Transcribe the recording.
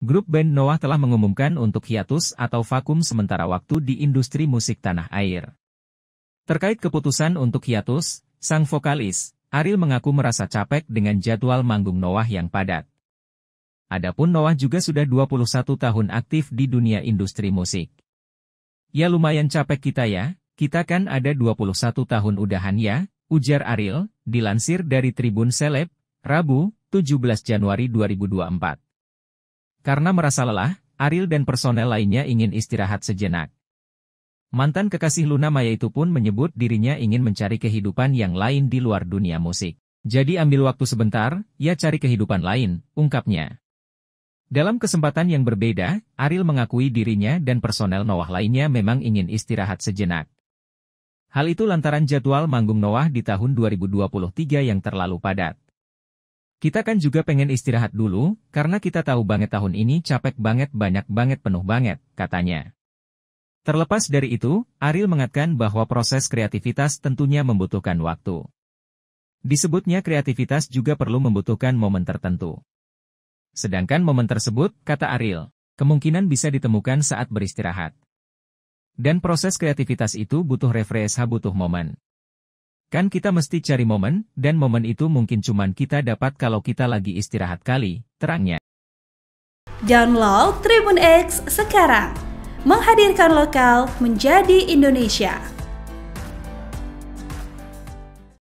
Grup band Noah telah mengumumkan untuk hiatus atau vakum sementara waktu di industri musik tanah air. Terkait keputusan untuk hiatus, sang vokalis, Ariel mengaku merasa capek dengan jadwal manggung Noah yang padat. Adapun Noah juga sudah 21 tahun aktif di dunia industri musik. Ya lumayan capek kita ya, kita kan ada 21 tahun udahan ya, ujar Ariel, dilansir dari Tribun Seleb, Rabu, 17 Januari 2024. Karena merasa lelah, Ariel dan personel lainnya ingin istirahat sejenak. Mantan kekasih Luna Maya itu pun menyebut dirinya ingin mencari kehidupan yang lain di luar dunia musik. Jadi ambil waktu sebentar, ya cari kehidupan lain, ungkapnya. Dalam kesempatan yang berbeda, Ariel mengakui dirinya dan personel Noah lainnya memang ingin istirahat sejenak. Hal itu lantaran jadwal manggung Noah di tahun 2023 yang terlalu padat. Kita kan juga pengen istirahat dulu, karena kita tahu banget tahun ini capek banget banyak banget penuh banget, katanya. Terlepas dari itu, Ariel mengatakan bahwa proses kreativitas tentunya membutuhkan waktu. Disebutnya kreativitas juga perlu membutuhkan momen tertentu. Sedangkan momen tersebut, kata Ariel, kemungkinan bisa ditemukan saat beristirahat. Dan proses kreativitas itu butuh refresh, butuh momen. Kan kita mesti cari momen, dan momen itu mungkin cuman kita dapat kalau kita lagi istirahat kali, terangnya. Download Tribun X sekarang. Menghadirkan lokal menjadi Indonesia.